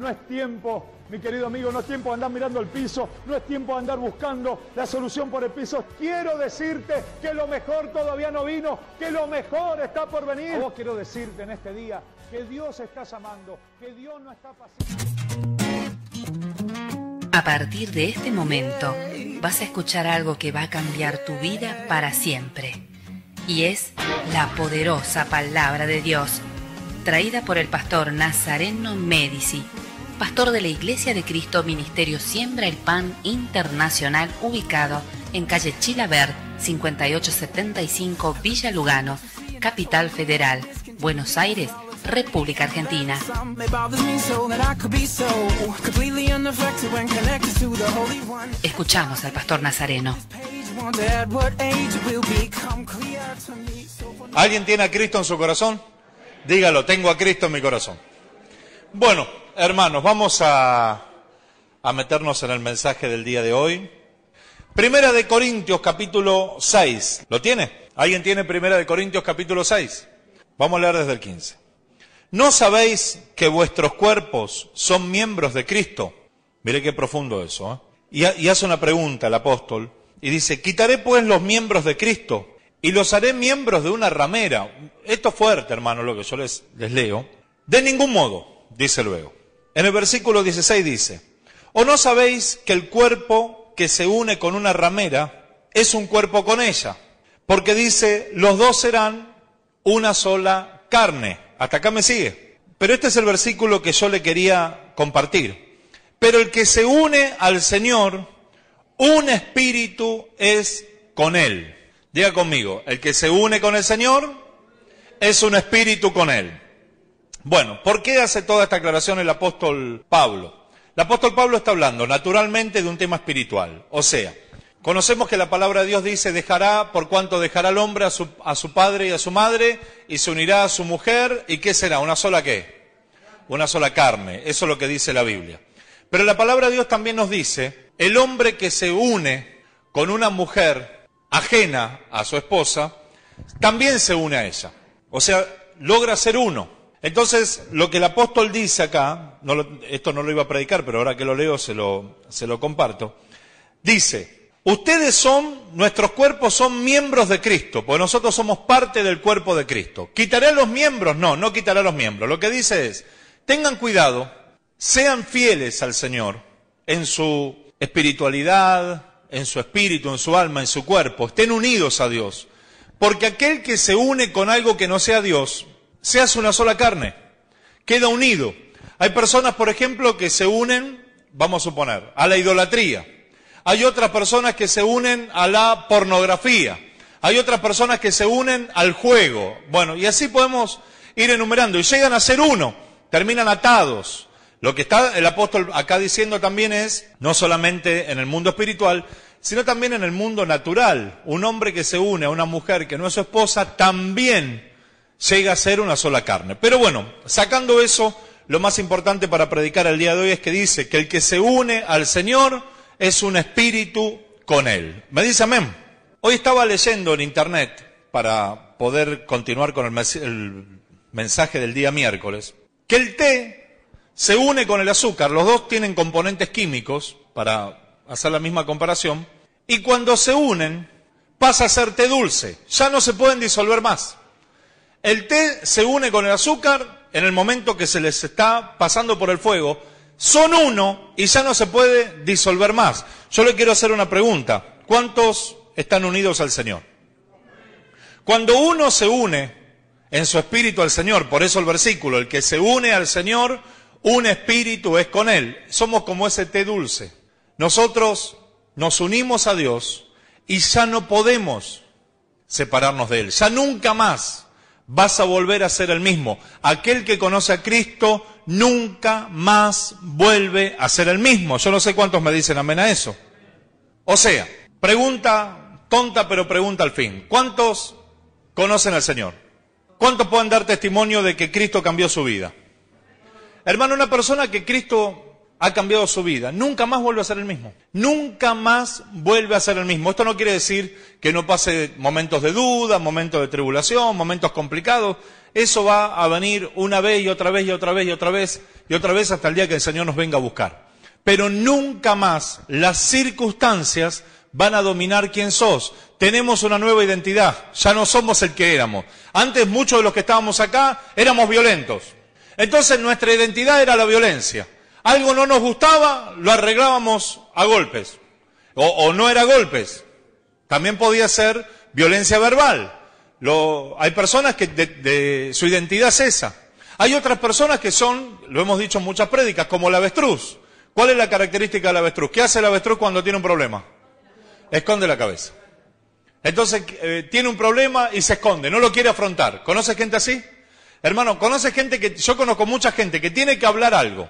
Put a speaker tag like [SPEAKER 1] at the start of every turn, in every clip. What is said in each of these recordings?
[SPEAKER 1] No es tiempo, mi querido amigo, no es tiempo de andar mirando el piso, no es tiempo de andar buscando la solución por el piso. Quiero decirte que lo mejor todavía no vino, que lo mejor está por venir. quiero decirte en este día que Dios está llamando, que Dios no está pasando. A partir de este momento vas a escuchar algo que va a cambiar tu vida para siempre. Y es la poderosa palabra de Dios, traída por el pastor Nazareno Medici pastor de la Iglesia de Cristo Ministerio Siembra el Pan Internacional, ubicado en calle Chilabert, 5875 Villa Lugano, Capital Federal, Buenos Aires, República Argentina. Escuchamos al pastor Nazareno. ¿Alguien tiene a Cristo en su corazón? Dígalo, tengo a Cristo en mi corazón. Bueno, Hermanos, vamos a, meternos en el mensaje del día de hoy. Primera de Corintios capítulo 6. ¿Lo tiene? ¿Alguien tiene Primera de Corintios capítulo 6? Vamos a leer desde el 15. ¿No sabéis que vuestros cuerpos son miembros de Cristo? Mire qué profundo eso. ¿eh? Y, hace una pregunta el apóstol. Y dice, quitaré pues los miembros de Cristo y los haré miembros de una ramera. Esto es fuerte, hermano, lo que yo les, les leo. De ningún modo, dice luego. En el versículo 16 dice, ¿o no sabéis que el cuerpo que se une con una ramera es un cuerpo con ella? Porque dice, los dos serán una sola carne. Hasta acá me sigue. Pero este es el versículo que yo le quería compartir. Pero el que se une al Señor, un espíritu es con él. Diga conmigo, el que se une con el Señor es un espíritu con él. Bueno, ¿por qué hace toda esta aclaración el apóstol Pablo? El apóstol Pablo está hablando naturalmente de un tema espiritual, o sea, Conocemos que la palabra de Dios dice, dejará por cuanto dejará el hombre a su, padre y a su madre, y se unirá a su mujer, y ¿qué será? ¿Una sola qué? Una sola carne. Eso es lo que dice la Biblia. Pero la palabra de Dios también nos dice, el hombre que se une con una mujer ajena a su esposa, también se une a ella. O sea, logra ser uno. Entonces, lo que el apóstol dice acá, no esto no lo iba a predicar, pero ahora que lo leo se lo, se lo comparto, dice, ustedes son, nuestros cuerpos son miembros de Cristo, porque nosotros somos parte del cuerpo de Cristo. Quitaré los miembros? No, no quitará los miembros. Lo que dice es, tengan cuidado, sean fieles al Señor en su espiritualidad, en su espíritu, en su alma, en su cuerpo, estén unidos a Dios. Porque aquel que se une con algo que no sea Dios, se hace una sola carne, queda unido. Hay personas, por ejemplo, que se unen, vamos a suponer, a la idolatría. Hay otras personas que se unen a la pornografía. Hay otras personas que se unen al juego. Bueno, y así podemos ir enumerando. Y llegan a ser uno, terminan atados. Lo que está el apóstol acá diciendo también es, no solamente en el mundo espiritual, sino también en el mundo natural. Un hombre que se une a una mujer que no es su esposa también llega a ser una sola carne. Pero bueno, sacando eso, lo más importante para predicar el día de hoy es que dice que el que se une al Señor es un espíritu con Él. ¿Me dice amén? Hoy estaba leyendo en internet para poder continuar con el, mensaje del día miércoles, que el té se une con el azúcar, los dos tienen componentes químicos, para hacer la misma comparación, y cuando se unen pasa a ser té dulce, ya no se pueden disolver más. El té se une con el azúcar en el momento que se les está pasando por el fuego. Son uno y ya no se puede disolver más. Yo le quiero hacer una pregunta. ¿Cuántos están unidos al Señor? Cuando uno se une en su espíritu al Señor, por eso el versículo, el que se une al Señor, un espíritu es con Él. Somos como ese té dulce. Nosotros nos unimos a Dios y ya no podemos separarnos de Él, ya nunca más vas a volver a ser el mismo. Aquel que conoce a Cristo nunca más vuelve a ser el mismo. Yo no sé cuántos me dicen amén a eso. O sea, pregunta tonta, pero pregunta al fin. ¿Cuántos conocen al Señor? ¿Cuántos pueden dar testimonio de que Cristo cambió su vida? Hermano, una persona que Cristo ha cambiado su vida. Nunca más vuelve a ser el mismo. Nunca más vuelve a ser el mismo. Esto no quiere decir que no pase momentos de duda, momentos de tribulación, momentos complicados. Eso va a venir una vez y otra vez y otra vez y otra vez y otra vez hasta el día que el Señor nos venga a buscar. Pero nunca más las circunstancias van a dominar quién sos. Tenemos una nueva identidad. Ya no somos el que éramos. Antes muchos de los que estábamos acá éramos violentos. Entonces nuestra identidad era la violencia. Algo no nos gustaba, lo arreglábamos a golpes. O, no era golpes. También podía ser violencia verbal. Lo, hay personas que de, su identidad es esa. Hay otras personas que son, lo hemos dicho en muchas prédicas, como el avestruz. ¿Cuál es la característica del avestruz? ¿Qué hace el avestruz cuando tiene un problema? Esconde la cabeza. Entonces eh, tiene un problema y se esconde, no lo quiere afrontar. ¿Conoces gente así? Hermano, ¿conoces gente que, yo conozco mucha gente que tiene que hablar algo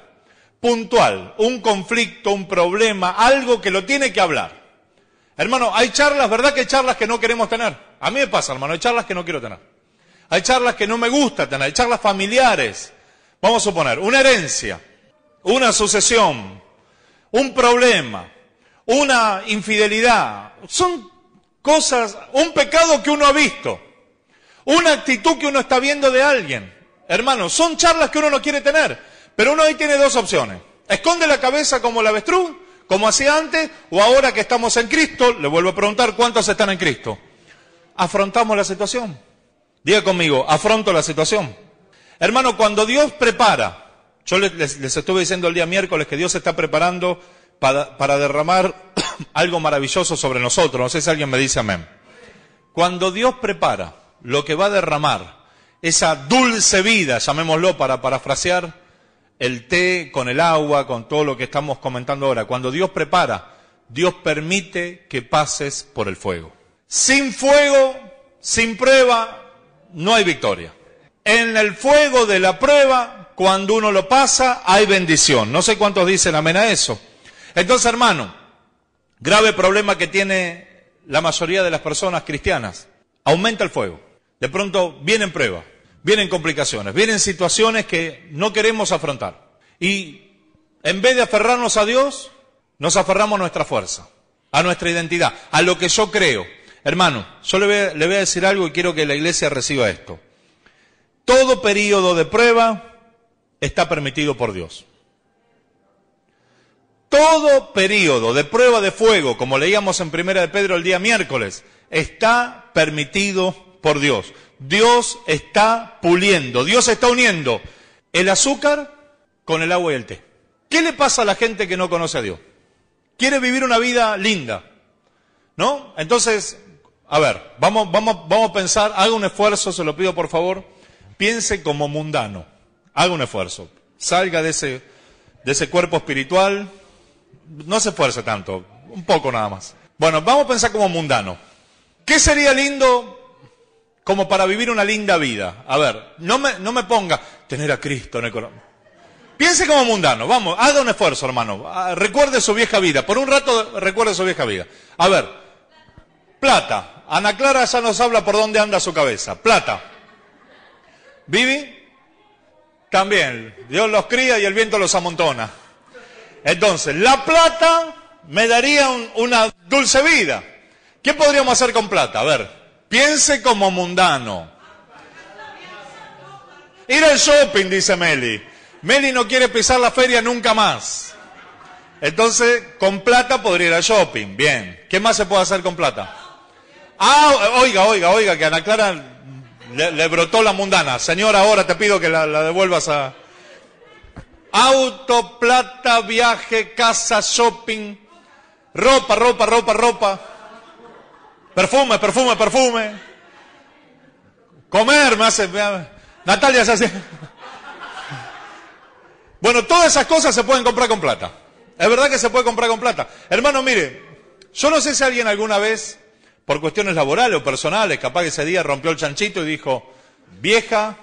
[SPEAKER 1] puntual, un conflicto, un problema, algo que lo tiene que hablar. Hermano, hay charlas, ¿verdad que hay charlas que no queremos tener? A mí me pasa, hermano, hay charlas que no quiero tener. Hay charlas que no me gusta tener, hay charlas familiares. Vamos a suponer, una herencia, una sucesión, un problema, una infidelidad. Son cosas, un pecado que uno ha visto, una actitud que uno está viendo de alguien. Hermano, son charlas que uno no quiere tener. Pero uno ahí tiene dos opciones. Esconde la cabeza como la avestruz, como hacía antes, o ahora que estamos en Cristo, le vuelvo a preguntar cuántos están en Cristo. Afrontamos la situación. Diga conmigo, afronto la situación. Hermano, cuando Dios prepara, yo les, estuve diciendo el día miércoles que Dios está preparando para, para derramar algo maravilloso sobre nosotros. No sé si alguien me dice amén. Cuando Dios prepara lo que va a derramar, esa dulce vida, llamémoslo para parafrasear, el té, con el agua, con todo lo que estamos comentando ahora. Cuando Dios prepara, Dios permite que pases por el fuego. Sin fuego, sin prueba, no hay victoria. En el fuego de la prueba, cuando uno lo pasa, hay bendición. No sé cuántos dicen amén a eso. Entonces, hermano, grave problema que tiene la mayoría de las personas cristianas. Aumenta el fuego. De pronto vienen pruebas vienen complicaciones, vienen situaciones que no queremos afrontar. Y en vez de aferrarnos a Dios, nos aferramos a nuestra fuerza, a nuestra identidad, a lo que yo creo. Hermano, yo le voy, a decir algo y quiero que la iglesia reciba esto. Todo periodo de prueba está permitido por Dios. Todo periodo de prueba de fuego, como leíamos en Primera de Pedro el día miércoles, está permitido por Dios. Dios está puliendo, Dios está uniendo el azúcar con el agua y el té. ¿Qué le pasa a la gente que no conoce a Dios? Quiere vivir una vida linda, ¿no? Entonces, a ver, vamos, vamos, vamos a pensar, haga un esfuerzo, se lo pido por favor, piense como mundano, haga un esfuerzo, salga de ese, de ese cuerpo espiritual, no se esfuerce tanto, un poco nada más. Bueno, vamos a pensar como mundano. ¿Qué sería lindo como para vivir una linda vida. A ver, no me, no me ponga tener a Cristo en el corazón. Piense como mundano, vamos, haga un esfuerzo, hermano. Ah, recuerde su vieja vida, por un rato recuerde su vieja vida. A ver, plata. Ana Clara ya nos habla por dónde anda su cabeza. Plata. Vivi, también. Dios los cría y el viento los amontona. Entonces, la plata me daría una dulce vida. ¿Qué podríamos hacer con plata? A ver, Piense como mundano. Ir al shopping, dice Meli. Meli no quiere pisar la feria nunca más. Entonces, con plata podría ir al shopping. Bien. ¿Qué más se puede hacer con plata? Ah, oiga, oiga, oiga, que Ana Clara le, brotó la mundana. Señora, ahora te pido que la devuelvas a... Auto, plata, viaje, casa, shopping, ropa, ropa, ropa, ropa. Perfume, perfume, perfume. Comer me hace. Natalia se hace. Bueno, todas esas cosas se pueden comprar con plata. Es verdad que se puede comprar con plata. Hermano, mire, yo no sé si alguien alguna vez, por cuestiones laborales o personales, capaz que ese día rompió el chanchito y dijo, vieja,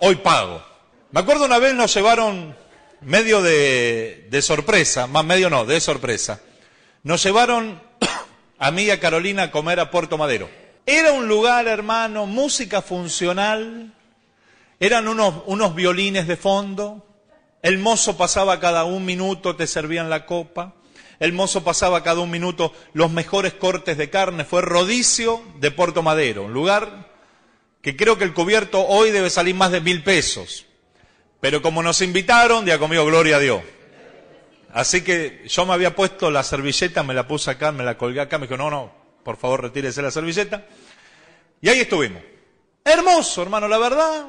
[SPEAKER 1] hoy pago. Me acuerdo una vez nos llevaron medio de, de sorpresa, más medio no, de sorpresa. Nos llevaron a mí y a Carolina comer a Puerto Madero. Era un lugar, hermano, música funcional, eran unos, unos violines de fondo, el mozo pasaba cada un minuto, te servían la copa, el mozo pasaba cada un minuto los mejores cortes de carne, fue Rodicio de Puerto Madero, un lugar que creo que el cubierto hoy debe salir más de mil pesos, pero como nos invitaron, día conmigo, gloria a Dios. Así que yo me había puesto la servilleta, me la puse acá, me la colgué acá, me dijo, no, no, por favor retírese la servilleta. Y ahí estuvimos. Hermoso, hermano, la verdad.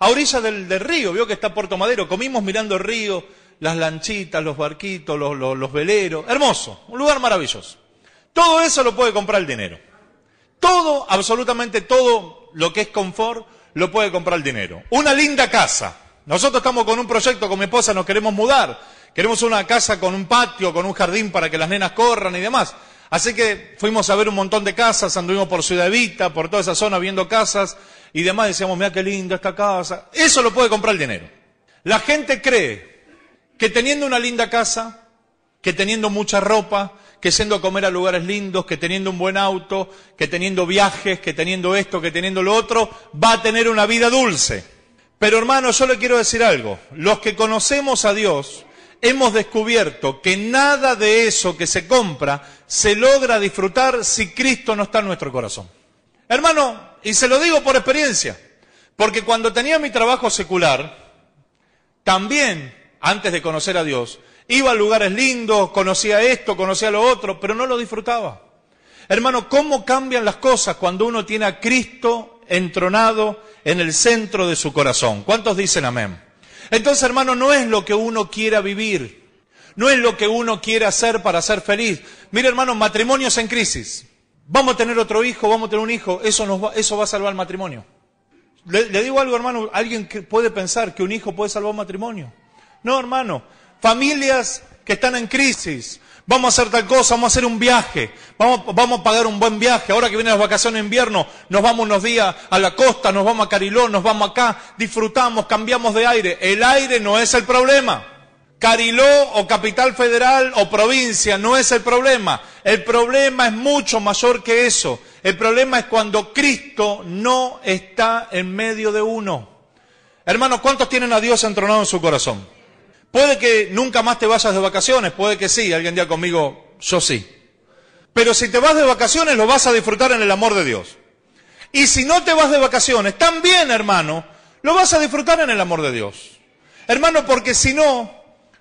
[SPEAKER 1] A orilla del, río, vio que está Puerto Madero, comimos mirando el río, las lanchitas, los barquitos, los veleros. Hermoso, un lugar maravilloso. Todo eso lo puede comprar el dinero. Todo, absolutamente todo lo que es confort, lo puede comprar el dinero. Una linda casa. Nosotros estamos con un proyecto con mi esposa, nos queremos mudar. Queremos una casa con un patio, con un jardín para que las nenas corran y demás. Así que fuimos a ver un montón de casas, anduvimos por Ciudad Evita, por toda esa zona viendo casas y demás. Decíamos, mira qué linda esta casa. Eso lo puede comprar el dinero. La gente cree que teniendo una linda casa, que teniendo mucha ropa, que siendo a comer a lugares lindos, que teniendo un buen auto, que teniendo viajes, que teniendo esto, que teniendo lo otro, va a tener una vida dulce. Pero hermano, yo le quiero decir algo. Los que conocemos a Dios, hemos descubierto que nada de eso que se compra se logra disfrutar si Cristo no está en nuestro corazón. Hermano, y se lo digo por experiencia, porque cuando tenía mi trabajo secular, también, antes de conocer a Dios, iba a lugares lindos, conocía esto, conocía lo otro, pero no lo disfrutaba. Hermano, ¿cómo cambian las cosas cuando uno tiene a Cristo entronado en el centro de su corazón? ¿Cuántos dicen amén? Entonces, hermano, no es lo que uno quiera vivir, no es lo que uno quiera hacer para ser feliz. Mire, hermano, matrimonios en crisis. Vamos a tener otro hijo, vamos a tener un hijo, eso, nos va, eso va a salvar el matrimonio. Le, digo algo, hermano, alguien que puede pensar que un hijo puede salvar un matrimonio. No, hermano, familias que están en crisis, Vamos a hacer tal cosa, vamos a hacer un viaje, vamos, a pagar un buen viaje. Ahora que vienen las vacaciones de invierno, nos vamos unos días a la costa, nos vamos a Cariló, nos vamos acá, disfrutamos, cambiamos de aire. El aire no es el problema. Cariló o Capital Federal o provincia no es el problema. El problema es mucho mayor que eso. El problema es cuando Cristo no está en medio de uno. Hermanos, ¿cuántos tienen a Dios entronado en su corazón? Puede que nunca más te vayas de vacaciones, puede que sí, alguien día conmigo, yo sí. Pero si te vas de vacaciones lo vas a disfrutar en el amor de Dios. Y si no te vas de vacaciones, también hermano, lo vas a disfrutar en el amor de Dios. Hermano, porque si no,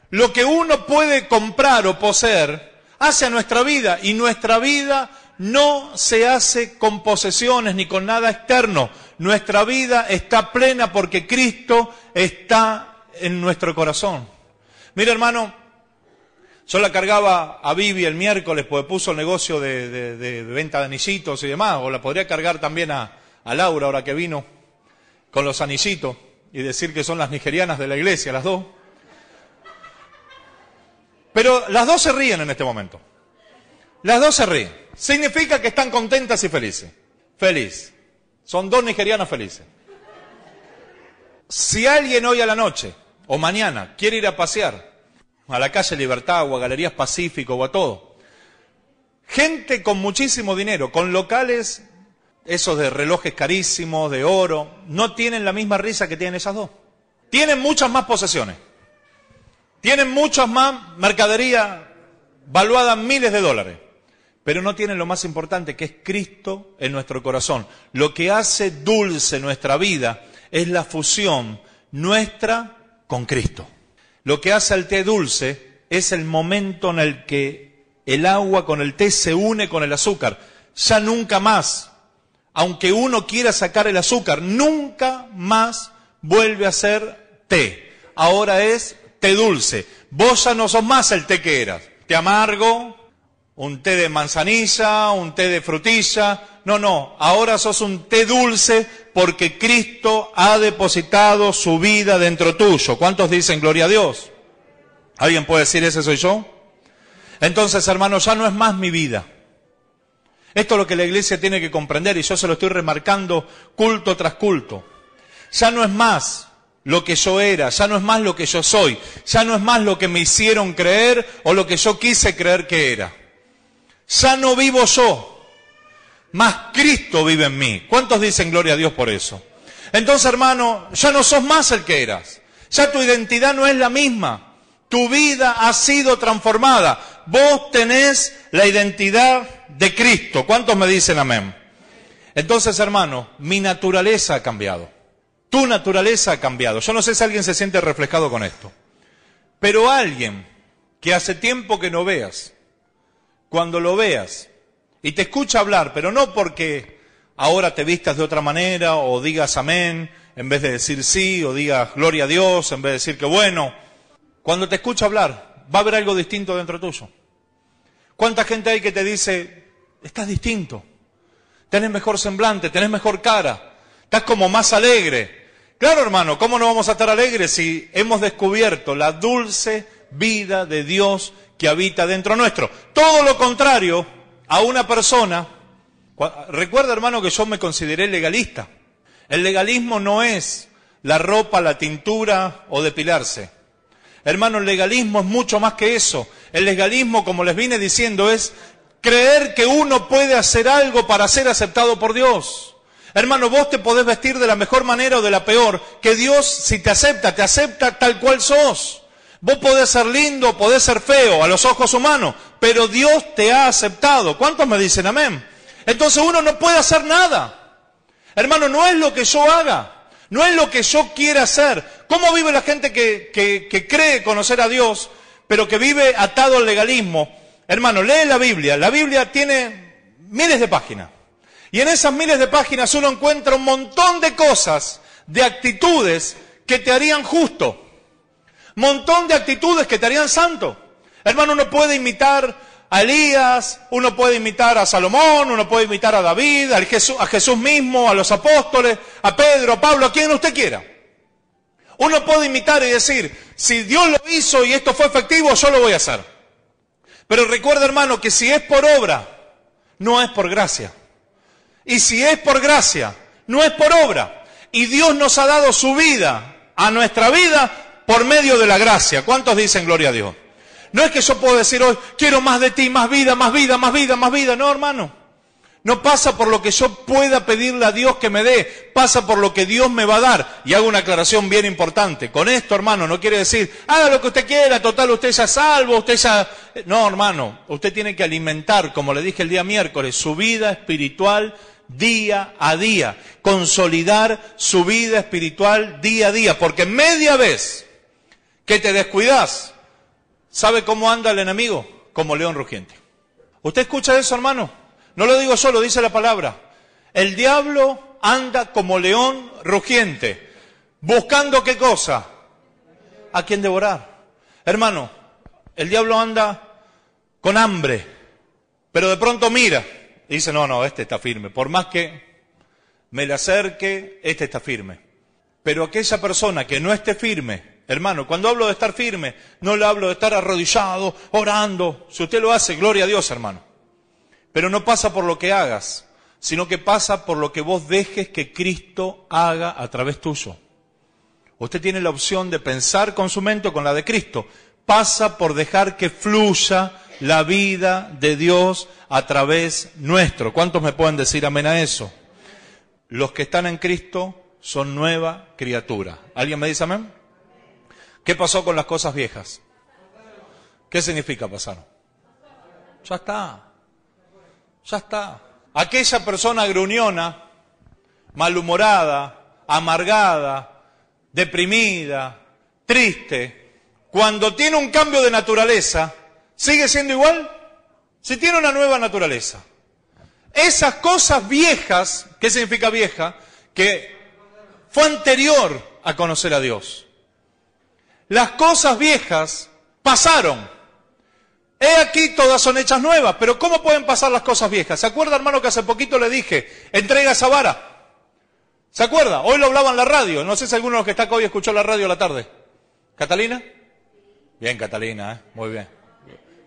[SPEAKER 1] lo que uno puede comprar o poseer hace a nuestra vida y nuestra vida no se hace con posesiones ni con nada externo. Nuestra vida está plena porque Cristo está en nuestro corazón. Mira, hermano, yo la cargaba a Vivi el miércoles porque puso el negocio de, venta de anisitos y demás, o la podría cargar también a, Laura ahora que vino con los anisitos y decir que son las nigerianas de la iglesia, las dos. Pero las dos se ríen en este momento. Las dos se ríen. Significa que están contentas y felices. Feliz. Son dos nigerianas felices. Si alguien hoy a la noche o mañana, quiere ir a pasear a la calle Libertad o a Galerías Pacífico o a todo. Gente con muchísimo dinero, con locales, esos de relojes carísimos, de oro, no tienen la misma risa que tienen esas dos. Tienen muchas más posesiones. Tienen muchas más mercadería valuada en miles de dólares. Pero no tienen lo más importante, que es Cristo en nuestro corazón. Lo que hace dulce nuestra vida es la fusión nuestra con Cristo. Lo que hace al té dulce es el momento en el que el agua con el té se une con el azúcar. Ya nunca más, aunque uno quiera sacar el azúcar, nunca más vuelve a ser té. Ahora es té dulce. Vos ya no sos más el té que eras. Té amargo, un té de manzanilla, un té de frutilla, no, no, ahora sos un té dulce porque Cristo ha depositado su vida dentro tuyo. ¿Cuántos dicen gloria a Dios? ¿Alguien puede decir ese soy yo? Entonces, hermano, ya no es más mi vida. Esto es lo que la iglesia tiene que comprender y yo se lo estoy remarcando culto tras culto. Ya no es más lo que yo era, ya no es más lo que yo soy, ya no es más lo que me hicieron creer o lo que yo quise creer que era. Ya no vivo yo, más Cristo vive en mí. ¿Cuántos dicen gloria a Dios por eso? Entonces, hermano, ya no sos más el que eras. Ya tu identidad no es la misma. Tu vida ha sido transformada. Vos tenés la identidad de Cristo. ¿Cuántos me dicen amén? Entonces, hermano, mi naturaleza ha cambiado. Tu naturaleza ha cambiado. Yo no sé si alguien se siente reflejado con esto. Pero alguien que hace tiempo que no veas, cuando lo veas, y te escucha hablar, pero no porque ahora te vistas de otra manera o digas amén en vez de decir sí o digas gloria a Dios en vez de decir que bueno. Cuando te escucha hablar, va a haber algo distinto dentro tuyo. ¿Cuánta gente hay que te dice, estás distinto? Tenés mejor semblante, tenés mejor cara, estás como más alegre. Claro, hermano, ¿cómo no vamos a estar alegres si hemos descubierto la dulce vida de Dios que habita dentro nuestro? Todo lo contrario a una persona, recuerda hermano que yo me consideré legalista. El legalismo no es la ropa, la tintura o depilarse. Hermano, el legalismo es mucho más que eso. El legalismo, como les vine diciendo, es creer que uno puede hacer algo para ser aceptado por Dios. Hermano, vos te podés vestir de la mejor manera o de la peor, que Dios, si te acepta, te acepta tal cual sos. Vos podés ser lindo, podés ser feo a los ojos humanos, pero Dios te ha aceptado. ¿Cuántos me dicen amén? Entonces uno no puede hacer nada. Hermano, no es lo que yo haga, no es lo que yo quiera hacer. ¿Cómo vive la gente que, cree conocer a Dios, pero que vive atado al legalismo? Hermano, lee la Biblia. La Biblia tiene miles de páginas. Y en esas miles de páginas uno encuentra un montón de cosas, de actitudes que te harían justo. Montón de actitudes que te harían santo. Hermano, uno puede imitar a Elías, uno puede imitar a Salomón, uno puede imitar a David, a Jesús, a Jesús mismo, a los apóstoles, a Pedro, a Pablo, a quien usted quiera. Uno puede imitar y decir, si Dios lo hizo y esto fue efectivo, yo lo voy a hacer. Pero recuerda, hermano, que si es por obra, no es por gracia. Y si es por gracia, no es por obra. Y Dios nos ha dado su vida a nuestra vida por medio de la gracia. ¿Cuántos dicen gloria a Dios? No es que yo puedo decir hoy, quiero más de ti, más vida, más vida, más vida, más vida. No, hermano. No pasa por lo que yo pueda pedirle a Dios que me dé, pasa por lo que Dios me va a dar. Y hago una aclaración bien importante. Con esto, hermano, no quiere decir, haga lo que usted quiera, total, usted ya salvo, usted ya... No, hermano, usted tiene que alimentar, como le dije el día miércoles, su vida espiritual día a día. Consolidar su vida espiritual día a día, porque media vez que te descuidas, ¿sabe cómo anda el enemigo? Como león rugiente. ¿Usted escucha eso, hermano? No lo digo solo, dice la palabra. El diablo anda como león rugiente, buscando qué cosa? A quien devorar. Hermano, el diablo anda con hambre, pero de pronto mira y dice, no, no, este está firme. Por más que me le acerque, este está firme. Pero aquella persona que no esté firme, Hermano, cuando hablo de estar firme, no le hablo de estar arrodillado, orando. Si usted lo hace, gloria a Dios, hermano. Pero no pasa por lo que hagas, sino que pasa por lo que vos dejes que Cristo haga a través tuyo. Usted tiene la opción de pensar con su mente o con la de Cristo. Pasa por dejar que fluya la vida de Dios a través nuestro. ¿Cuántos me pueden decir amén a eso? Los que están en Cristo son nueva criatura. ¿Alguien me dice amén? ¿Qué pasó con las cosas viejas? ¿Qué significa pasaron? Ya está. Ya está. Aquella persona gruñona, malhumorada, amargada, deprimida, triste, cuando tiene un cambio de naturaleza, ¿sigue siendo igual? Si tiene una nueva naturaleza. Esas cosas viejas, ¿qué significa vieja? Que fue anterior a conocer a Dios las cosas viejas pasaron. He aquí todas son hechas nuevas, pero ¿cómo pueden pasar las cosas viejas? ¿Se acuerda, hermano, que hace poquito le dije, entrega esa vara? ¿Se acuerda? Hoy lo hablaba en la radio. No sé si alguno de los que está acá hoy escuchó la radio a la tarde. ¿Catalina? Bien, Catalina, ¿eh? muy bien.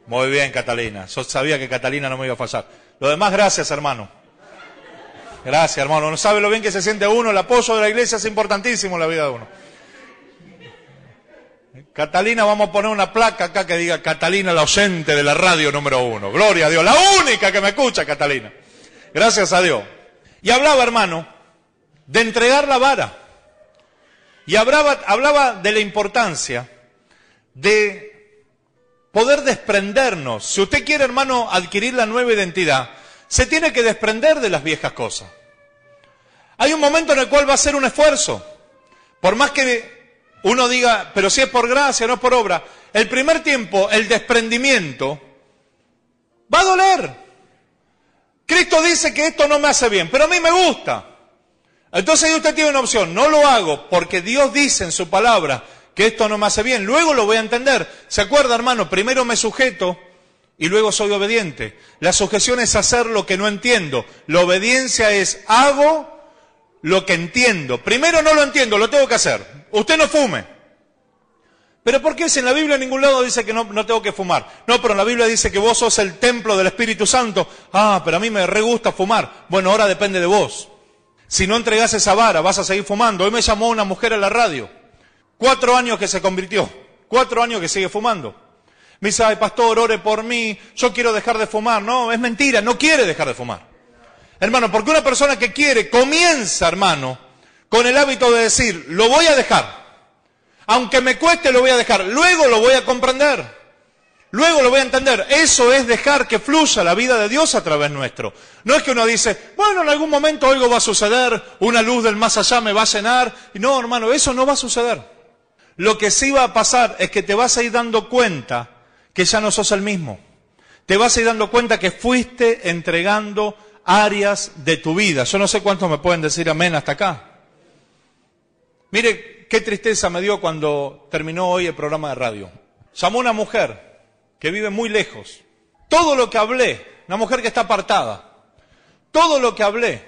[SPEAKER 1] Muy bien, Catalina. Yo sabía que Catalina no me iba a fallar. Lo demás, gracias, hermano. Gracias, hermano. No sabe lo bien que se siente uno. El apoyo de la iglesia es importantísimo en la vida de uno. Catalina, vamos a poner una placa acá que diga Catalina la ausente de la radio número uno. Gloria a Dios, la única que me escucha, Catalina. Gracias a Dios. Y hablaba, hermano, de entregar la vara. Y hablaba, hablaba de la importancia de poder desprendernos. Si usted quiere, hermano, adquirir la nueva identidad, se tiene que desprender de las viejas cosas. Hay un momento en el cual va a ser un esfuerzo. Por más que uno diga, pero si es por gracia, no es por obra. El primer tiempo, el desprendimiento, va a doler. Cristo dice que esto no me hace bien, pero a mí me gusta. Entonces usted tiene una opción, no lo hago porque Dios dice en su palabra que esto no me hace bien, luego lo voy a entender. ¿Se acuerda, hermano? Primero me sujeto y luego soy obediente. La sujeción es hacer lo que no entiendo. La obediencia es hago lo que entiendo. Primero no lo entiendo, lo tengo que hacer. Usted no fume. Pero ¿por qué si en la Biblia en ningún lado dice que no, tengo que fumar? No, pero en la Biblia dice que vos sos el templo del Espíritu Santo. Ah, pero a mí me re gusta fumar. Bueno, ahora depende de vos. Si no entregás esa vara, vas a seguir fumando. Hoy me llamó una mujer a la radio. Cuatro años que se convirtió. Cuatro años que sigue fumando. Me dice, ay, pastor, ore por mí. Yo quiero dejar de fumar. No, es mentira. No quiere dejar de fumar. Hermano, porque una persona que quiere comienza, hermano, con el hábito de decir, lo voy a dejar. Aunque me cueste, lo voy a dejar. Luego lo voy a comprender. Luego lo voy a entender. Eso es dejar que fluya la vida de Dios a través nuestro. No es que uno dice, bueno, en algún momento algo va a suceder, una luz del más allá me va a llenar. No, hermano, eso no va a suceder. Lo que sí va a pasar es que te vas a ir dando cuenta que ya no sos el mismo. Te vas a ir dando cuenta que fuiste entregando áreas de tu vida. Yo no sé cuántos me pueden decir amén hasta acá. Mire qué tristeza me dio cuando terminó hoy el programa de radio. Llamó una mujer que vive muy lejos. Todo lo que hablé, una mujer que está apartada, todo lo que hablé,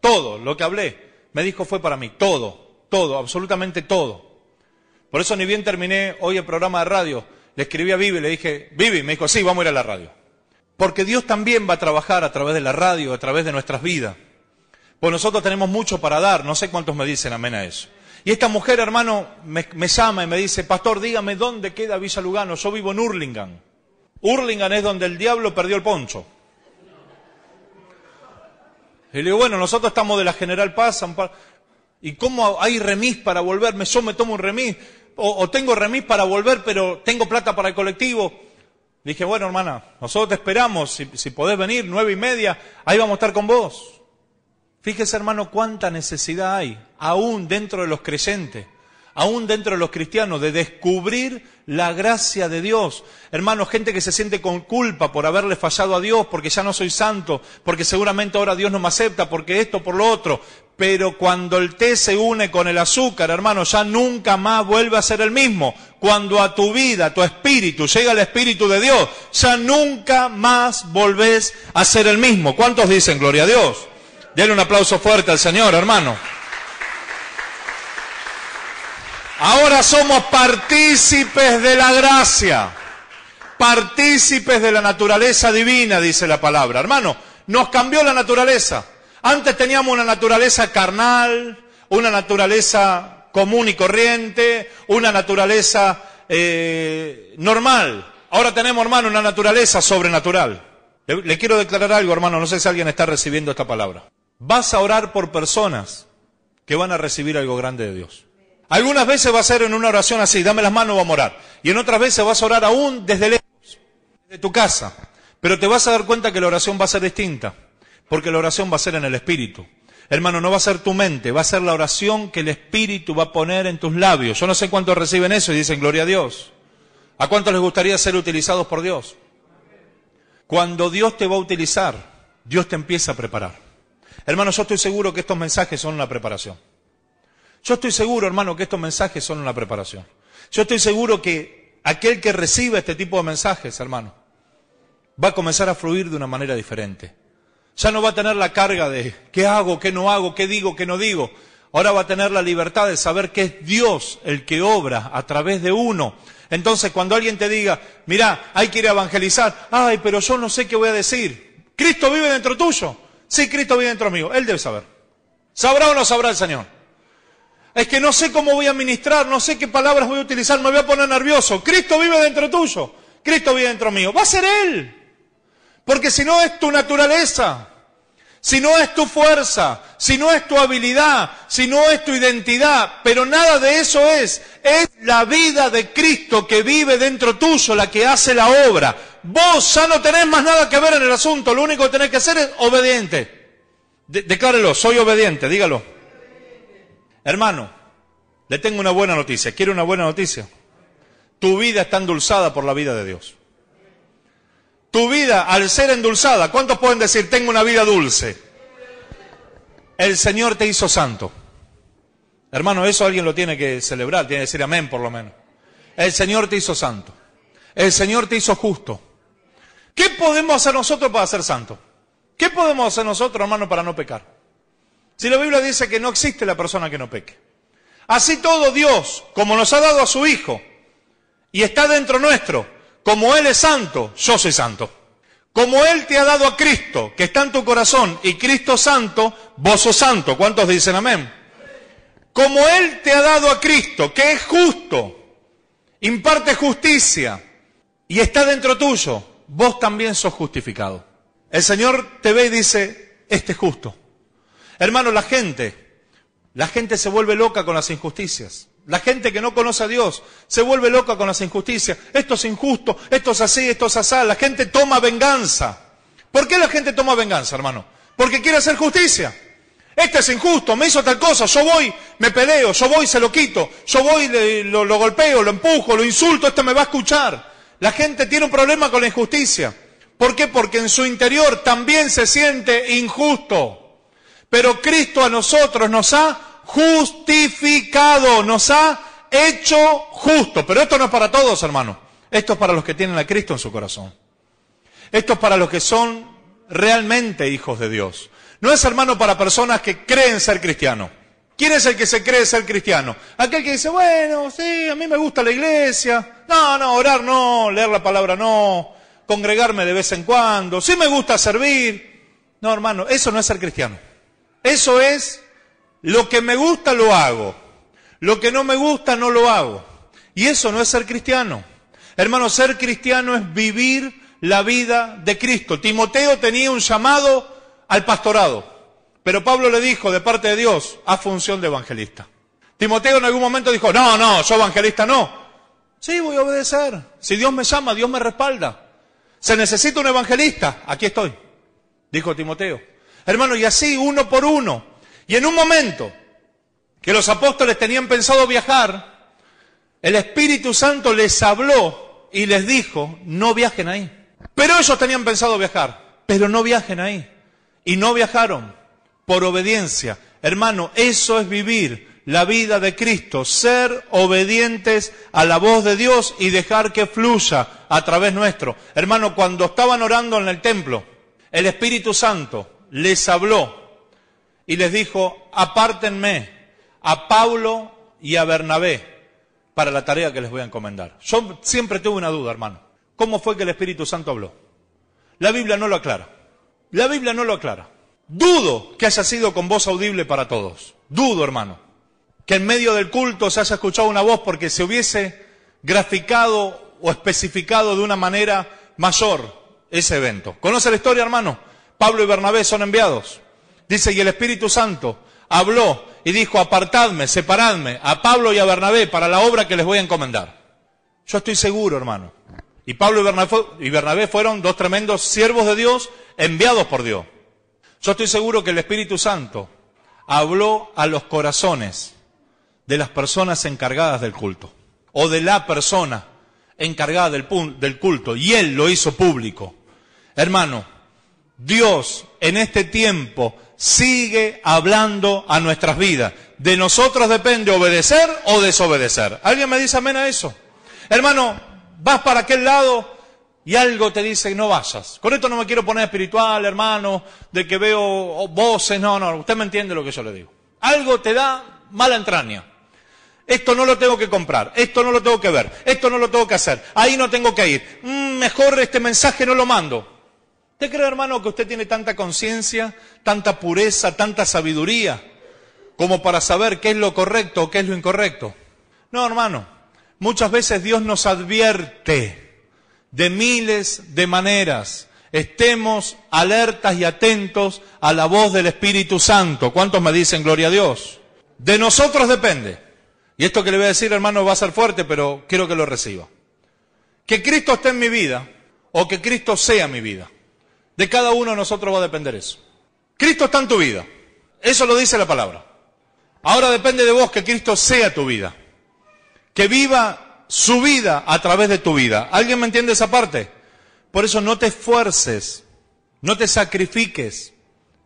[SPEAKER 1] todo lo que hablé, me dijo fue para mí, todo, todo, absolutamente todo. Por eso ni bien terminé hoy el programa de radio, le escribí a Vivi, le dije, Vivi, me dijo, sí, vamos a ir a la radio. Porque Dios también va a trabajar a través de la radio, a través de nuestras vidas. Pues nosotros tenemos mucho para dar, no sé cuántos me dicen amén a eso. Y esta mujer, hermano, me, llama y me dice, pastor, dígame dónde queda Villa Lugano, yo vivo en Hurlingham. Urlingan es donde el diablo perdió el poncho. Y le digo, bueno, nosotros estamos de la General Paz, San ¿y cómo hay remis para volverme? Yo me tomo un remis, o, tengo remis para volver, pero tengo plata para el colectivo. dije, bueno, hermana, nosotros te esperamos, si, si podés venir, nueve y media, ahí vamos a estar con vos. Fíjese hermano cuánta necesidad hay, aún dentro de los creyentes, aún dentro de los cristianos, de descubrir la gracia de Dios. Hermano, gente que se siente con culpa por haberle fallado a Dios, porque ya no soy santo, porque seguramente ahora Dios no me acepta, porque esto, por lo otro. Pero cuando el té se une con el azúcar, hermano, ya nunca más vuelve a ser el mismo. Cuando a tu vida, a tu espíritu, llega el espíritu de Dios, ya nunca más volvés a ser el mismo. ¿Cuántos dicen gloria a Dios? Dale un aplauso fuerte al Señor, hermano. Ahora somos partícipes de la gracia, partícipes de la naturaleza divina, dice la palabra. Hermano, nos cambió la naturaleza. Antes teníamos una naturaleza carnal, una naturaleza común y corriente, una naturaleza eh, normal. Ahora tenemos, hermano, una naturaleza sobrenatural. le, quiero declarar algo, hermano, no sé si alguien está recibiendo esta palabra. Vas a orar por personas que van a recibir algo grande de Dios. Algunas veces va a ser en una oración así, dame las manos, vamos a orar. Y en otras veces vas a orar aún desde lejos, desde tu casa. Pero te vas a dar cuenta que la oración va a ser distinta, porque la oración va a ser en el Espíritu. Hermano, no va a ser tu mente, va a ser la oración que el Espíritu va a poner en tus labios. Yo no sé cuántos reciben eso y dicen gloria a Dios. ¿A cuántos les gustaría ser utilizados por Dios? Cuando Dios te va a utilizar, Dios te empieza a preparar. Hermano, yo estoy seguro que estos mensajes son una preparación. Yo estoy seguro, hermano, que estos mensajes son una preparación. Yo estoy seguro que aquel que reciba este tipo de mensajes, hermano, va a comenzar a fluir de una manera diferente. Ya no va a tener la carga de qué hago, qué no hago, qué digo, qué no digo. Ahora va a tener la libertad de saber que es Dios el que obra a través de uno. Entonces, cuando alguien te diga, mira, hay que ir a evangelizar, ay, pero yo no sé qué voy a decir. Cristo vive dentro tuyo. Sí, Cristo vive dentro mío, Él debe saber. ¿Sabrá o no sabrá el Señor? Es que no sé cómo voy a ministrar, no sé qué palabras voy a utilizar, me voy a poner nervioso. Cristo vive dentro tuyo, Cristo vive dentro mío. Va a ser Él, porque si no es tu naturaleza si no es tu fuerza, si no es tu habilidad, si no es tu identidad, pero nada de eso es, es la vida de Cristo que vive dentro tuyo, la que hace la obra. Vos ya no tenés más nada que ver en el asunto, lo único que tenés que hacer es obediente. declárelo, soy obediente, dígalo. Hermano, le tengo una buena noticia, ¿quiere una buena noticia? Tu vida está endulzada por la vida de Dios. Tu vida al ser endulzada, ¿cuántos pueden decir tengo una vida dulce? El Señor te hizo santo. Hermano, eso alguien lo tiene que celebrar, tiene que decir amén por lo menos. El Señor te hizo santo. El Señor te hizo justo. ¿Qué podemos hacer nosotros para ser santos? ¿Qué podemos hacer nosotros, hermano, para no pecar? Si la Biblia dice que no existe la persona que no peque. Así todo Dios, como nos ha dado a su Hijo, y está dentro nuestro, como Él es santo, yo soy santo. Como Él te ha dado a Cristo, que está en tu corazón, y Cristo santo, vos sos santo. ¿Cuántos dicen amén? Como Él te ha dado a Cristo, que es justo, imparte justicia, y está dentro tuyo, vos también sos justificado. El Señor te ve y dice, este es justo. Hermano, la gente, la gente se vuelve loca con las injusticias. La gente que no conoce a Dios se vuelve loca con las injusticias. Esto es injusto, esto es así, esto es así. La gente toma venganza. ¿Por qué la gente toma venganza, hermano? Porque quiere hacer justicia. Este es injusto, me hizo tal cosa, yo voy, me peleo, yo voy, se lo quito, yo voy, lo, lo golpeo, lo empujo, lo insulto, este me va a escuchar. La gente tiene un problema con la injusticia. ¿Por qué? Porque en su interior también se siente injusto. Pero Cristo a nosotros nos ha justificado, nos ha hecho justo. Pero esto no es para todos, hermano. Esto es para los que tienen a Cristo en su corazón. Esto es para los que son realmente hijos de Dios. No es, hermano, para personas que creen ser cristianos. ¿Quién es el que se cree ser cristiano? Aquel que dice, bueno, sí, a mí me gusta la iglesia. No, no, orar no, leer la palabra no, congregarme de vez en cuando. Sí me gusta servir. No, hermano, eso no es ser cristiano. Eso es lo que me gusta lo hago. Lo que no me gusta no lo hago. Y eso no es ser cristiano. Hermano, ser cristiano es vivir la vida de Cristo. Timoteo tenía un llamado al pastorado, pero Pablo le dijo de parte de Dios, haz función de evangelista. Timoteo en algún momento dijo, no, no, yo evangelista no. Sí, voy a obedecer. Si Dios me llama, Dios me respalda. Se necesita un evangelista, aquí estoy, dijo Timoteo. Hermano, y así uno por uno. Y en un momento que los apóstoles tenían pensado viajar, el Espíritu Santo les habló y les dijo, no viajen ahí. Pero ellos tenían pensado viajar, pero no viajen ahí. Y no viajaron por obediencia. Hermano, eso es vivir la vida de Cristo, ser obedientes a la voz de Dios y dejar que fluya a través nuestro. Hermano, cuando estaban orando en el templo, el Espíritu Santo les habló y les dijo, apártenme a Pablo y a Bernabé para la tarea que les voy a encomendar. Yo siempre tuve una duda, hermano. ¿Cómo fue que el Espíritu Santo habló? La Biblia no lo aclara. La Biblia no lo aclara. Dudo que haya sido con voz audible para todos. Dudo, hermano. Que en medio del culto se haya escuchado una voz porque se hubiese graficado o especificado de una manera mayor ese evento. ¿Conoce la historia, hermano? Pablo y Bernabé son enviados. Dice, y el Espíritu Santo habló y dijo, apartadme, separadme a Pablo y a Bernabé para la obra que les voy a encomendar. Yo estoy seguro, hermano. Y Pablo y Bernabé fueron dos tremendos siervos de Dios enviados por Dios. Yo estoy seguro que el Espíritu Santo habló a los corazones de las personas encargadas del culto o de la persona encargada del, del culto y él lo hizo público. Hermano, Dios en este tiempo sigue hablando a nuestras vidas. De nosotros depende obedecer o desobedecer. ¿Alguien me dice amén a eso? Hermano, vas para aquel lado y algo te dice no vayas. Con esto no me quiero poner espiritual, hermano, de que veo voces, no, no, usted me entiende lo que yo le digo. Algo te da mala entraña. Esto no lo tengo que comprar, esto no lo tengo que ver, esto no lo tengo que hacer, ahí no tengo que ir. Mm, mejor este mensaje no lo mando. ¿Usted cree hermano, que usted tiene tanta conciencia, tanta pureza, tanta sabiduría, como para saber qué es lo correcto o qué es lo incorrecto. No, hermano, muchas veces Dios nos advierte de miles de maneras. Estemos alertas y atentos a la voz del Espíritu Santo. ¿Cuántos me dicen gloria a Dios? De nosotros depende. Y esto que le voy a decir, hermano, va a ser fuerte, pero quiero que lo reciba. Que Cristo esté en mi vida o que Cristo sea mi vida. De cada uno de nosotros va a depender eso. Cristo está en tu vida. Eso lo dice la palabra. Ahora depende de vos que Cristo sea tu vida. Que viva su vida a través de tu vida. ¿Alguien me entiende esa parte? Por eso no te esfuerces, no te sacrifiques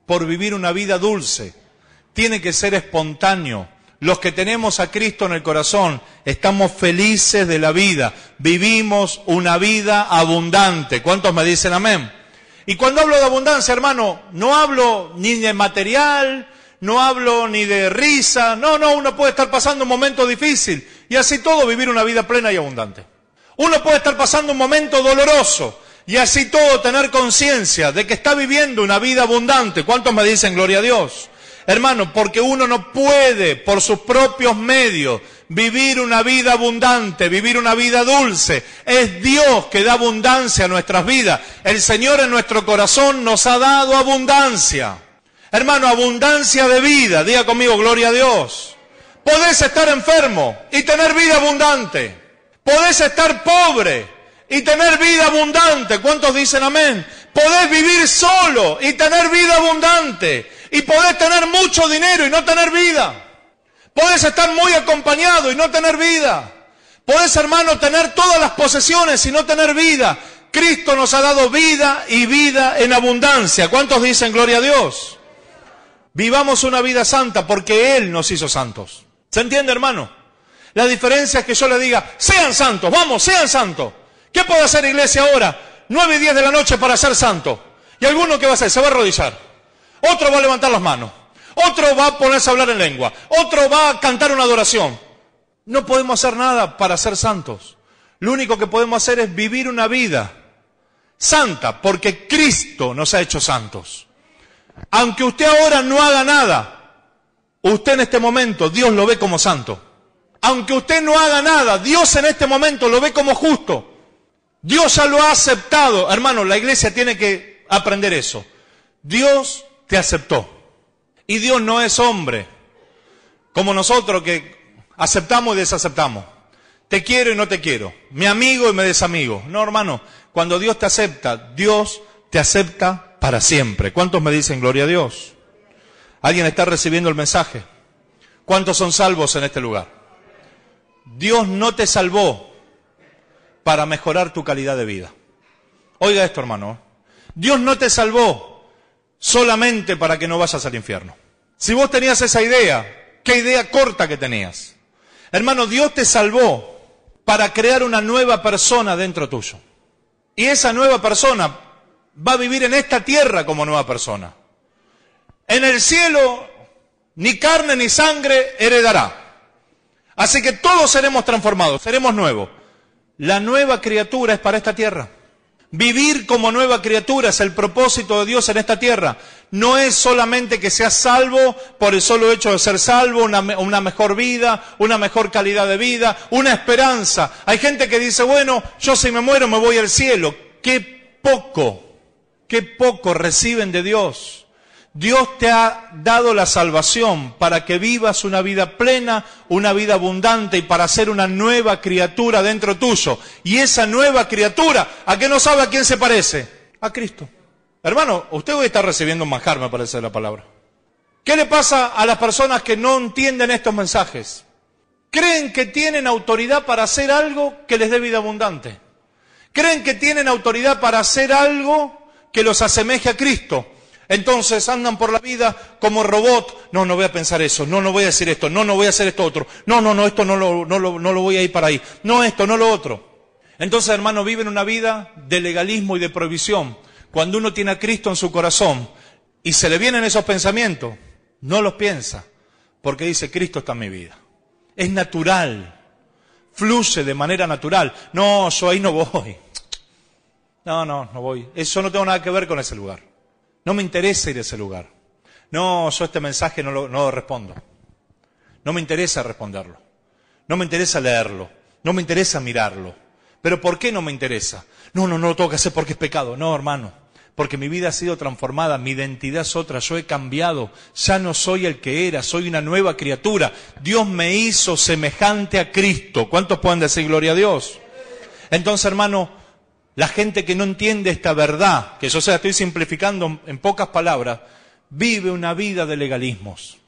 [SPEAKER 1] por vivir una vida dulce. Tiene que ser espontáneo. Los que tenemos a Cristo en el corazón estamos felices de la vida. Vivimos una vida abundante. ¿Cuántos me dicen amén? Y cuando hablo de abundancia, hermano, no hablo ni de material, no hablo ni de risa, no, no, uno puede estar pasando un momento difícil y así todo vivir una vida plena y abundante. Uno puede estar pasando un momento doloroso y así todo tener conciencia de que está viviendo una vida abundante. ¿Cuántos me dicen gloria a Dios? Hermano, porque uno no puede por sus propios medios vivir una vida abundante, vivir una vida dulce. Es Dios que da abundancia a nuestras vidas. El Señor en nuestro corazón nos ha dado abundancia. Hermano, abundancia de vida. Diga conmigo, gloria a Dios. Podés estar enfermo y tener vida abundante. Podés estar pobre y tener vida abundante. ¿Cuántos dicen amén? Podés vivir solo y tener vida abundante. Y podés tener mucho dinero y no tener vida. Puedes estar muy acompañado y no tener vida. Puedes, hermano, tener todas las posesiones y no tener vida. Cristo nos ha dado vida y vida en abundancia. ¿Cuántos dicen gloria a Dios? Vivamos una vida santa porque Él nos hizo santos. ¿Se entiende, hermano? La diferencia es que yo le diga, sean santos, vamos, sean santos. ¿Qué puede hacer iglesia ahora? Nueve y de la noche para ser santo. Y alguno que va a hacer, se va a arrodillar. Otro va a levantar las manos otro va a ponerse a hablar en lengua, otro va a cantar una adoración. No podemos hacer nada para ser santos. Lo único que podemos hacer es vivir una vida santa, porque Cristo nos ha hecho santos. Aunque usted ahora no haga nada, usted en este momento Dios lo ve como santo. Aunque usted no haga nada, Dios en este momento lo ve como justo. Dios ya lo ha aceptado. Hermano, la iglesia tiene que aprender eso. Dios te aceptó. Y Dios no es hombre, como nosotros que aceptamos y desaceptamos. Te quiero y no te quiero. Mi amigo y me desamigo. No, hermano, cuando Dios te acepta, Dios te acepta para siempre. ¿Cuántos me dicen gloria a Dios? ¿Alguien está recibiendo el mensaje? ¿Cuántos son salvos en este lugar? Dios no te salvó para mejorar tu calidad de vida. Oiga esto, hermano. Dios no te salvó solamente para que no vayas al infierno. Si vos tenías esa idea, qué idea corta que tenías. Hermano, Dios te salvó para crear una nueva persona dentro tuyo. Y esa nueva persona va a vivir en esta tierra como nueva persona. En el cielo ni carne ni sangre heredará. Así que todos seremos transformados, seremos nuevos. La nueva criatura es para esta tierra. Vivir como nueva criatura es el propósito de Dios en esta tierra. No es solamente que seas salvo por el solo hecho de ser salvo, una, una, mejor vida, una mejor calidad de vida, una esperanza. Hay gente que dice, bueno, yo si me muero me voy al cielo. Qué poco, qué poco reciben de Dios. Dios te ha dado la salvación para que vivas una vida plena, una vida abundante y para ser una nueva criatura dentro tuyo. Y esa nueva criatura, ¿a qué no sabe a quién se parece? A Cristo. Hermano, usted hoy está recibiendo un manjar, me parece la palabra. ¿Qué le pasa a las personas que no entienden estos mensajes? Creen que tienen autoridad para hacer algo que les dé vida abundante. Creen que tienen autoridad para hacer algo que los asemeje a Cristo entonces andan por la vida como robot. No, no voy a pensar eso. No, no voy a decir esto. No, no voy a hacer esto otro. No, no, no, esto no lo, no lo, no lo voy a ir para ahí. No esto, no lo otro. Entonces, hermano, viven una vida de legalismo y de prohibición. Cuando uno tiene a Cristo en su corazón y se le vienen esos pensamientos, no los piensa. Porque dice, Cristo está en mi vida. Es natural. Fluye de manera natural. No, yo ahí no voy. No, no, no voy. Eso no tengo nada que ver con ese lugar. No me interesa ir a ese lugar. No, yo este mensaje no lo, no respondo. No me interesa responderlo. No me interesa leerlo. No me interesa mirarlo. Pero ¿por qué no me interesa? No, no, no lo tengo que hacer porque es pecado. No, hermano. Porque mi vida ha sido transformada, mi identidad es otra, yo he cambiado, ya no soy el que era, soy una nueva criatura. Dios me hizo semejante a Cristo. ¿Cuántos pueden decir gloria a Dios? Entonces, hermano, la gente que no entiende esta verdad, que yo sea, estoy simplificando en pocas palabras, vive una vida de legalismos.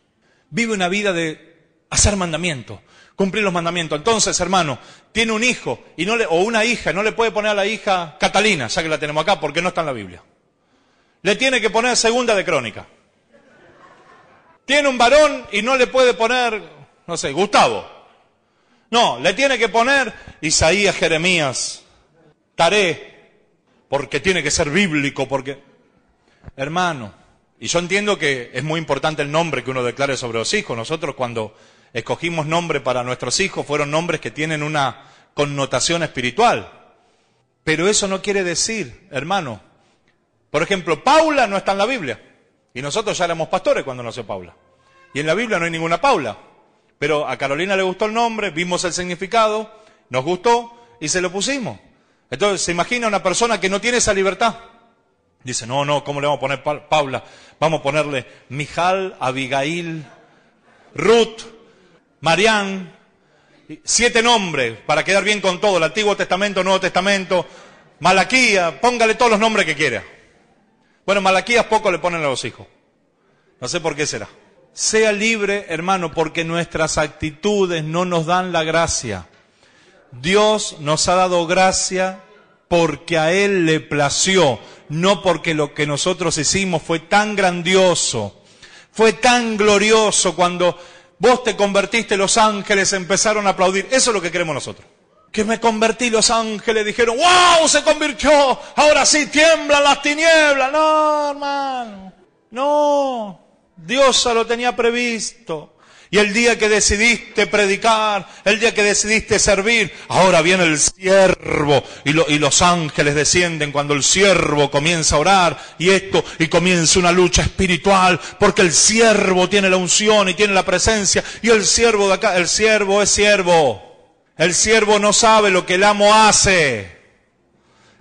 [SPEAKER 1] Vive una vida de hacer mandamientos, cumplir los mandamientos. Entonces, hermano, tiene un hijo y no le, o una hija, no le puede poner a la hija Catalina, ya que la tenemos acá, porque no está en la Biblia. Le tiene que poner segunda de crónica. Tiene un varón y no le puede poner, no sé, Gustavo. No, le tiene que poner Isaías, Jeremías, porque tiene que ser bíblico, porque... Hermano, y yo entiendo que es muy importante el nombre que uno declare sobre los hijos. Nosotros cuando escogimos nombre para nuestros hijos fueron nombres que tienen una connotación espiritual. Pero eso no quiere decir, hermano. Por ejemplo, Paula no está en la Biblia. Y nosotros ya éramos pastores cuando nació Paula. Y en la Biblia no hay ninguna Paula. Pero a Carolina le gustó el nombre, vimos el significado, nos gustó y se lo pusimos. Entonces, se imagina una persona que no tiene esa libertad. Dice, no, no, ¿cómo le vamos a poner Paula? Vamos a ponerle Mijal, Abigail, Ruth, Marián. Siete nombres para quedar bien con todo, el Antiguo Testamento, Nuevo Testamento, Malaquía, póngale todos los nombres que quiera. Bueno, Malaquías poco le ponen a los hijos. No sé por qué será. Sea libre, hermano, porque nuestras actitudes no nos dan la gracia. Dios nos ha dado gracia porque a Él le plació, no porque lo que nosotros hicimos fue tan grandioso, fue tan glorioso cuando vos te convertiste, los ángeles empezaron a aplaudir. Eso es lo que queremos nosotros. Que me convertí, los ángeles dijeron, wow, se convirtió, ahora sí tiemblan las tinieblas. No, hermano, no, Dios ya lo tenía previsto. Y el día que decidiste predicar, el día que decidiste servir, ahora viene el siervo y, los ángeles descienden cuando el siervo comienza a orar y esto, y comienza una lucha espiritual, porque el siervo tiene la unción y tiene la presencia, y el siervo de acá, el siervo es siervo. El siervo no sabe lo que el amo hace.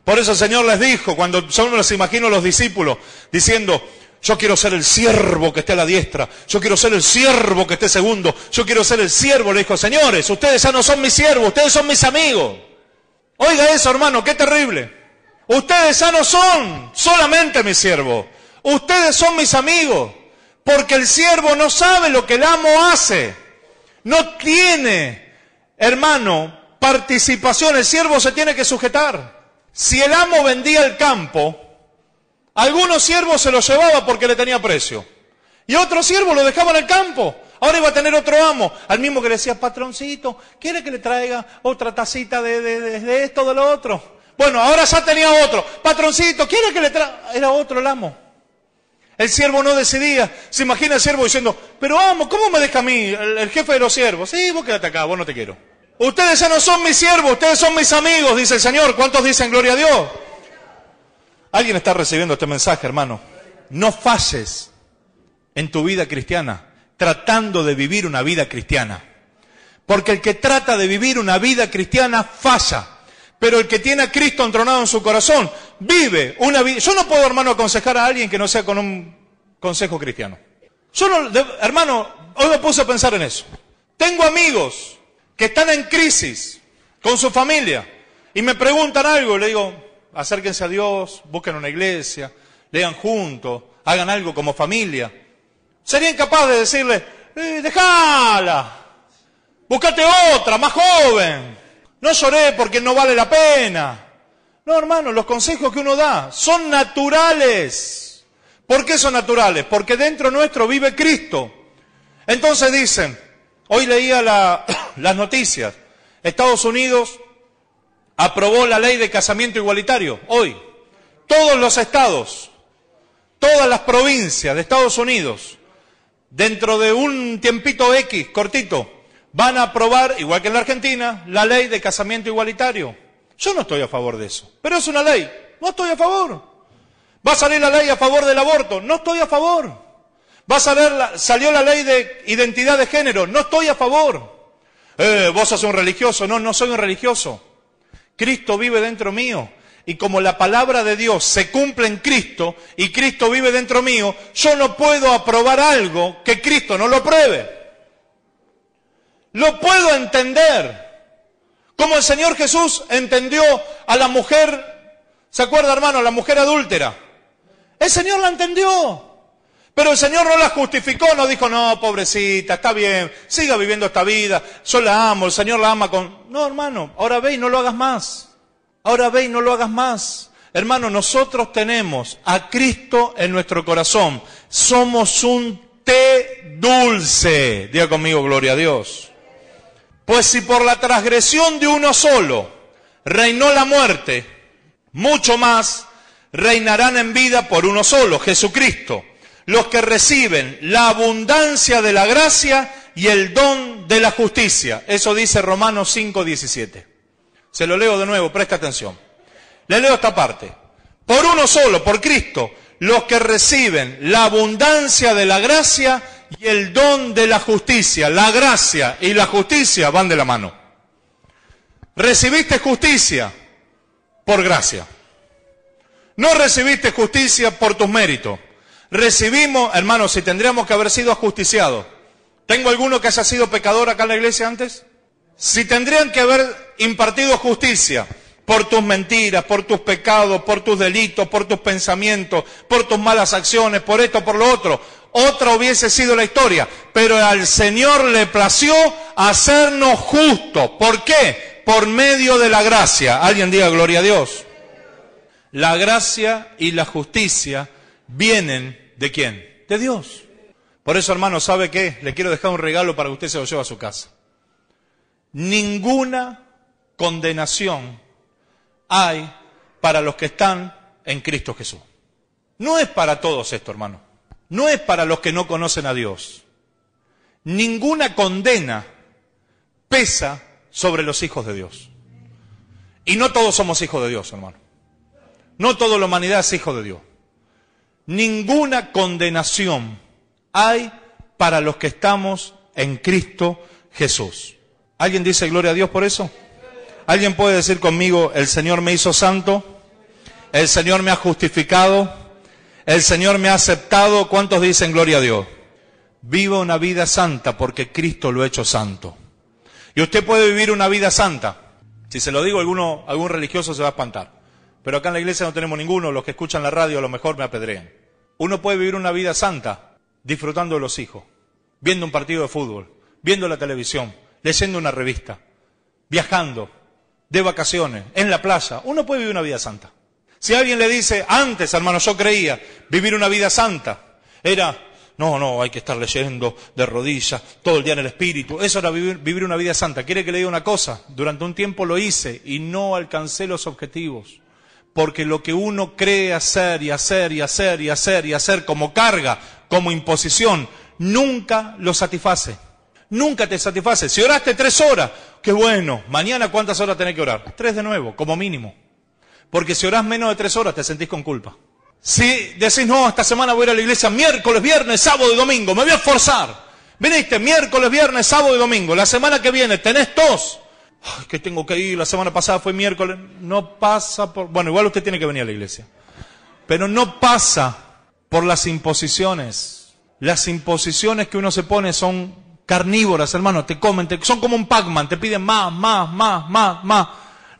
[SPEAKER 1] Por eso el Señor les dijo, cuando solo los imagino los discípulos, diciendo, yo quiero ser el siervo que esté a la diestra. Yo quiero ser el siervo que esté segundo. Yo quiero ser el siervo. Le dijo, señores, ustedes ya no son mis siervos, ustedes son mis amigos. Oiga eso, hermano, qué terrible. Ustedes ya no son solamente mis siervos. Ustedes son mis amigos. Porque el siervo no sabe lo que el amo hace. No tiene, hermano, participación. El siervo se tiene que sujetar. Si el amo vendía el campo, algunos siervos se los llevaba porque le tenía precio. Y otros siervos lo dejaban el campo. Ahora iba a tener otro amo, al mismo que le decía, patroncito, ¿quiere que le traiga otra tacita de, de, de esto, de lo otro? Bueno, ahora ya tenía otro. Patroncito, ¿quiere que le traiga? Era otro el amo. El siervo no decidía. Se imagina el siervo diciendo, pero amo, ¿cómo me deja a mí, el, el jefe de los siervos? Sí, vos quédate acá, vos no te quiero. Ustedes ya no son mis siervos, ustedes son mis amigos, dice el Señor. ¿Cuántos dicen gloria a Dios? Alguien está recibiendo este mensaje, hermano. No falles en tu vida cristiana tratando de vivir una vida cristiana. Porque el que trata de vivir una vida cristiana falla. Pero el que tiene a Cristo entronado en su corazón vive una vida. Yo no puedo, hermano, aconsejar a alguien que no sea con un consejo cristiano. Yo hermano, hoy me puse a pensar en eso. Tengo amigos que están en crisis con su familia y me preguntan algo. y Le digo, acérquense a Dios, busquen una iglesia, lean juntos, hagan algo como familia. Serían capaces de decirle, eh, déjala, buscate otra, más joven, no lloré porque no vale la pena. No, hermano, los consejos que uno da son naturales. ¿Por qué son naturales? Porque dentro nuestro vive Cristo. Entonces dicen, hoy leía las noticias, Estados Unidos aprobó la ley de casamiento igualitario, hoy. Todos los estados, todas las provincias de Estados Unidos, dentro de un tiempito X, cortito, van a aprobar, igual que en la Argentina, la ley de casamiento igualitario. Yo no estoy a favor de eso, pero es una ley, no estoy a favor. Va a salir la ley a favor del aborto, no estoy a favor. Va a salir la, salió la ley de identidad de género, no estoy a favor. Eh, vos sos un religioso, no, no soy un religioso. Cristo vive dentro mío. Y como la palabra de Dios se cumple en Cristo y Cristo vive dentro mío, yo no puedo aprobar algo que Cristo no lo pruebe. Lo puedo entender. Como el Señor Jesús entendió a la mujer, ¿se acuerda hermano? A la mujer adúltera. El Señor la entendió. Pero el Señor no la justificó, no dijo, no, pobrecita, está bien, siga viviendo esta vida, yo la amo, el Señor la ama con... No, hermano, ahora ve y no lo hagas más. Ahora ve y no lo hagas más. Hermano, nosotros tenemos a Cristo en nuestro corazón. Somos un té dulce. Diga conmigo, gloria a Dios. Pues si por la transgresión de uno solo reinó la muerte, mucho más reinarán en vida por uno solo, Jesucristo los que reciben la abundancia de la gracia y el don de la justicia. Eso dice Romanos 5:17. Se lo leo de nuevo, presta atención. Le leo esta parte. Por uno solo, por Cristo, los que reciben la abundancia de la gracia y el don de la justicia. La gracia y la justicia van de la mano. Recibiste justicia por gracia. No recibiste justicia por tus méritos. Recibimos, hermanos, si tendríamos que haber sido ajusticiados. ¿Tengo alguno que haya sido pecador acá en la iglesia antes? Si tendrían que haber impartido justicia por tus mentiras, por tus pecados, por tus delitos, por tus pensamientos, por tus malas acciones, por esto, por lo otro, otra hubiese sido la historia. Pero al Señor le plació hacernos justos. ¿Por qué? Por medio de la gracia. Alguien diga gloria a Dios. La gracia y la justicia vienen de quién? De Dios. Por eso, hermano, ¿sabe qué? Le quiero dejar un regalo para que usted se lo lleve a su casa. Ninguna condenación hay para los que están en Cristo Jesús. No es para todos esto, hermano. No es para los que no conocen a Dios. Ninguna condena pesa sobre los hijos de Dios. Y no todos somos hijos de Dios, hermano. No toda la humanidad es hijo de Dios ninguna condenación hay para los que estamos en Cristo Jesús. ¿Alguien dice gloria a Dios por eso? ¿Alguien puede decir conmigo, el Señor me hizo santo? ¿El Señor me ha justificado? ¿El Señor me ha aceptado? ¿Cuántos dicen gloria a Dios? Viva una vida santa porque Cristo lo ha hecho santo. Y usted puede vivir una vida santa. Si se lo digo, alguno, algún religioso se va a espantar. Pero acá en la iglesia no tenemos ninguno. Los que escuchan la radio a lo mejor me apedrean. Uno puede vivir una vida santa disfrutando de los hijos, viendo un partido de fútbol, viendo la televisión, leyendo una revista, viajando, de vacaciones, en la playa. Uno puede vivir una vida santa. Si alguien le dice, antes, hermano, yo creía, vivir una vida santa era, no, no, hay que estar leyendo de rodillas, todo el día en el espíritu. Eso era vivir, una vida santa. ¿Quiere que le diga una cosa? Durante un tiempo lo hice y no alcancé los objetivos porque lo que uno cree hacer y hacer y hacer y hacer y hacer como carga, como imposición, nunca lo satisface. Nunca te satisface. Si oraste tres horas, qué bueno. Mañana cuántas horas tenés que orar? Tres de nuevo, como mínimo. Porque si orás menos de tres horas te sentís con culpa. Si decís, no, esta semana voy a ir a la iglesia miércoles, viernes, sábado y domingo, me voy a esforzar. Veniste miércoles, viernes, sábado y domingo. La semana que viene tenés tos. Ay, que tengo que ir, la semana pasada fue miércoles, no pasa por... Bueno, igual usted tiene que venir a la iglesia. Pero no pasa por las imposiciones. Las imposiciones que uno se pone son carnívoras, hermano, te comen, son como un Pac-Man, te piden más, más, más, más, más.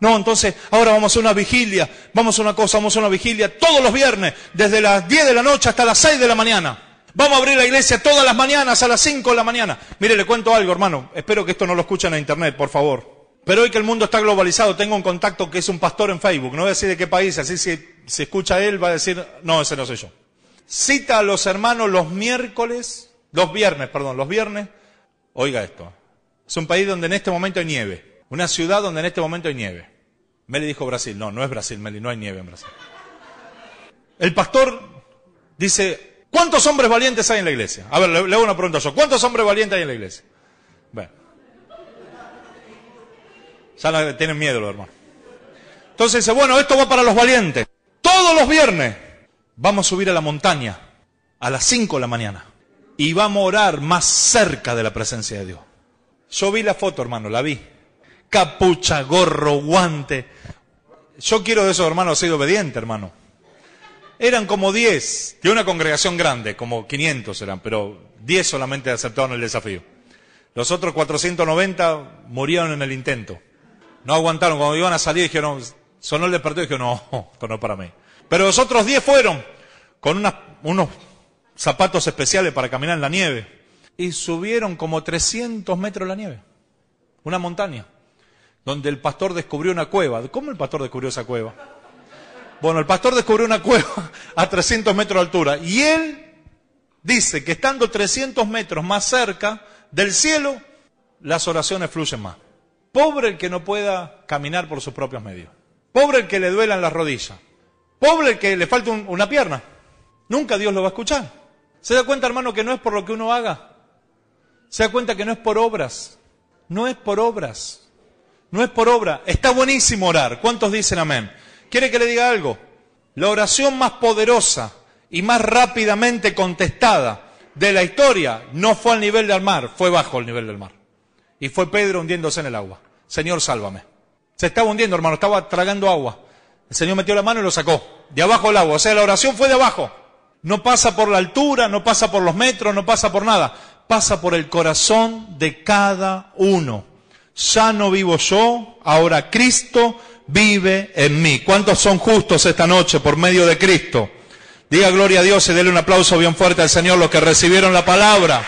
[SPEAKER 1] No, entonces ahora vamos a una vigilia, vamos a una cosa, vamos a una vigilia todos los viernes, desde las 10 de la noche hasta las 6 de la mañana. Vamos a abrir la iglesia todas las mañanas a las 5 de la mañana. Mire, le cuento algo, hermano. Espero que esto no lo escuchen en internet, por favor. Pero hoy que el mundo está globalizado, tengo un contacto que es un pastor en Facebook, no voy a decir de qué país, así si, se escucha él va a decir, no, ese no soy yo. Cita a los hermanos los miércoles, los viernes, perdón, los viernes. Oiga esto, es un país donde en este momento hay nieve, una ciudad donde en este momento hay nieve. Meli dijo Brasil, no, no es Brasil, Meli, no hay nieve en Brasil. El pastor dice, ¿cuántos hombres valientes hay en la iglesia? A ver, le, le hago una pregunta yo, ¿cuántos hombres valientes hay en la iglesia? Bueno, ya tienen miedo los hermanos. Entonces dice, bueno, esto va para los valientes. Todos los viernes vamos a subir a la montaña a las 5 de la mañana y vamos a orar más cerca de la presencia de Dios. Yo vi la foto, hermano, la vi. Capucha, gorro, guante. Yo quiero de esos hermanos ser obediente, hermano. Eran como 10 de una congregación grande, como 500 eran, pero 10 solamente aceptaron el desafío. Los otros 490 murieron en el intento. No aguantaron. Cuando iban a salir dijeron, sonó el despertador y dijeron, no, esto no es para mí. Pero los otros diez fueron con unos zapatos especiales para caminar en la nieve. Y subieron como 300 metros la nieve. Una montaña. Donde el pastor descubrió una cueva. ¿Cómo el pastor descubrió esa cueva? Bueno, el pastor descubrió una cueva a 300 metros de altura. Y él dice que estando 300 metros más cerca del cielo, las oraciones fluyen más. Pobre el que no pueda caminar por sus propios medios. Pobre el que le duelan las rodillas. Pobre el que le falta una pierna. Nunca Dios lo va a escuchar. ¿Se da cuenta, hermano, que no es por lo que uno haga? ¿Se da cuenta que no es por obras? No es por obras. No es por obra. Está buenísimo orar. ¿Cuántos dicen amén? ¿Quiere que le diga algo? La oración más poderosa y más rápidamente contestada de la historia no fue al nivel del mar, fue bajo el nivel del mar. Y fue Pedro hundiéndose en el agua. Señor, sálvame. Se estaba hundiendo, hermano, estaba tragando agua. El Señor metió la mano y lo sacó. De abajo el agua. O sea, la oración fue de abajo. No pasa por la altura, no pasa por los metros, no pasa por nada. Pasa por el corazón de cada uno. Ya no vivo yo, ahora Cristo vive en mí. ¿Cuántos son justos esta noche por medio de Cristo? Diga gloria a Dios y déle un aplauso bien fuerte al Señor los que recibieron la palabra.